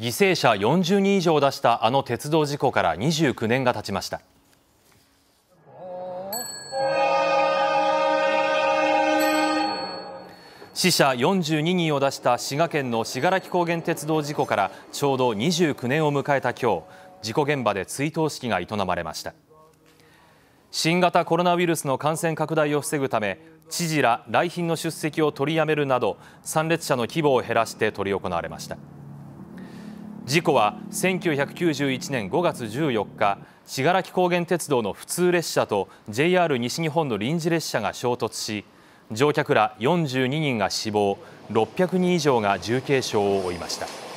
犠牲者40人以上を出したあの鉄道事故から29年が経ちました死者42人を出した滋賀県の信楽高原鉄道事故からちょうど29年を迎えた今日事故現場で追悼式が営まれました新型コロナウイルスの感染拡大を防ぐため知事ら来賓の出席を取りやめるなど参列者の規模を減らして執り行われました。事故は1991年5月14日信楽高原鉄道の普通列車と JR 西日本の臨時列車が衝突し乗客ら42人が死亡600人以上が重軽傷を負いました。